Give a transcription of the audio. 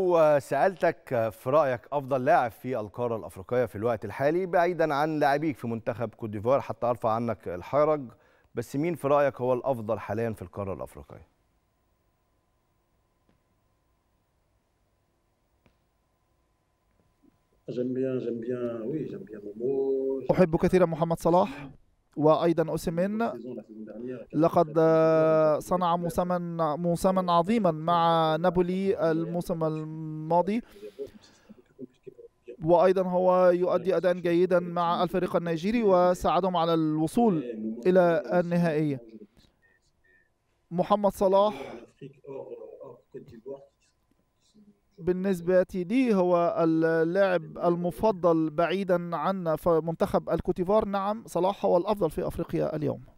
وسألتك في رأيك أفضل لاعب في القارة الأفريقية في الوقت الحالي بعيدا عن لاعبيك في منتخب كوت ديفوار حتى أرفع عنك الحرج بس مين في رأيك هو الأفضل حاليا في القارة الأفريقية؟ أحب كثيرا محمد صلاح. وايضا اوسيمين لقد آه، صنع موسما موسما عظيما مع نابولي الموسم الماضي وايضا هو يؤدي اداء جيدا مع الفريق النيجيري وساعدهم على الوصول الى النهائيه محمد صلاح بالنسبة لي هو اللاعب المفضل بعيدا عن منتخب الكوتيفار نعم صلاح هو الأفضل في أفريقيا اليوم